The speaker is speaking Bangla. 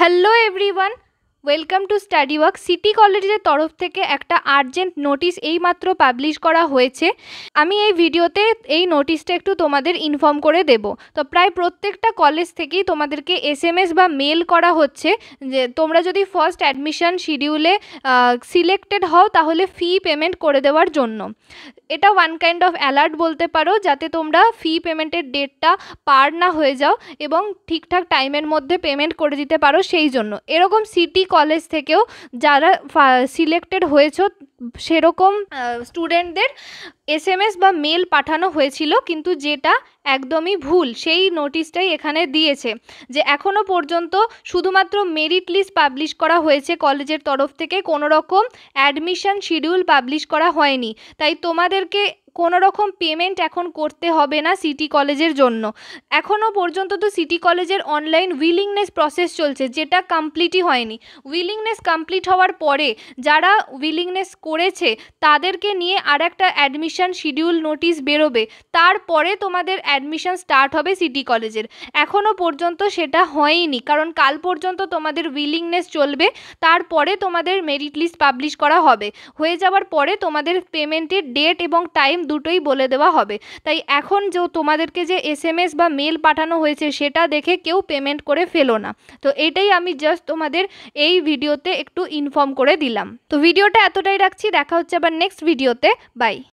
hello everyone welcome to study work city কলেজের তরফ থেকে একটা আর্জেন্ট নোটিশ এইমাত্র পাবলিশ করা হয়েছে আমি এই ভিডিওতে এই নোটিশটা একটু তোমাদের ইনফর্ম করে দেব তো প্রায় প্রত্যেকটা কলেজ থেকেই তোমাদেরকে এস বা মেল করা হচ্ছে যে তোমরা যদি ফার্স্ট অ্যাডমিশন শিডিউলে সিলেক্টেড হও তাহলে ফি পেমেন্ট করে দেওয়ার জন্য এটা ওয়ান কাইন্ড অফ অ্যালার্ট বলতে পারো যাতে তোমরা ফি পেমেন্টের ডেটটা পার না হয়ে যাও এবং ঠিকঠাক টাইমের মধ্যে পেমেন্ট করে দিতে পারো সেই জন্য এরকম সিটি কলেজ থেকেও যারা সিলেক্টেড হয়েছ সেরকম স্টুডেন্টদের এসএমএস বা মেল পাঠানো হয়েছিল কিন্তু যেটা একদমই ভুল সেই নোটিশটাই এখানে দিয়েছে যে এখনও পর্যন্ত শুধুমাত্র মেরিট লিস্ট পাবলিশ করা হয়েছে কলেজের তরফ থেকে কোনো রকম অ্যাডমিশন শিডিউল পাবলিশ করা হয়নি তাই তোমাদেরকে কোনো রকম পেমেন্ট এখন করতে হবে না সিটি কলেজের জন্য এখনও পর্যন্ত তো সিটি কলেজের অনলাইন উইলিংনেস প্রসেস চলছে যেটা কমপ্লিটই হয়নি উইলিংনেস কমপ্লিট হওয়ার পরে যারা উইলিংনেস করেছে তাদেরকে নিয়ে আর একটা অ্যাডমিশান শিডিউল নোটিশ বেরোবে তারপরে তোমাদের অ্যাডমিশান স্টার্ট হবে সিটি কলেজের এখনও পর্যন্ত সেটা হয়নি কারণ কাল পর্যন্ত তোমাদের উইলিংনেস চলবে তারপরে তোমাদের মেরিট লিস্ট পাবলিশ করা হবে হয়ে যাওয়ার পরে তোমাদের পেমেন্টের ডেট এবং টাইম দুটোই বলে দেওয়া হবে তাই এখন যে তোমাদেরকে যে এস বা মেল পাঠানো হয়েছে সেটা দেখে কেউ পেমেন্ট করে ফেলো না তো এটাই আমি জাস্ট তোমাদের এই ভিডিওতে একটু ইনফর্ম করে দিলাম তো ভিডিওটা এতটাই রাখছি দেখা হচ্ছে আবার নেক্সট ভিডিওতে বাই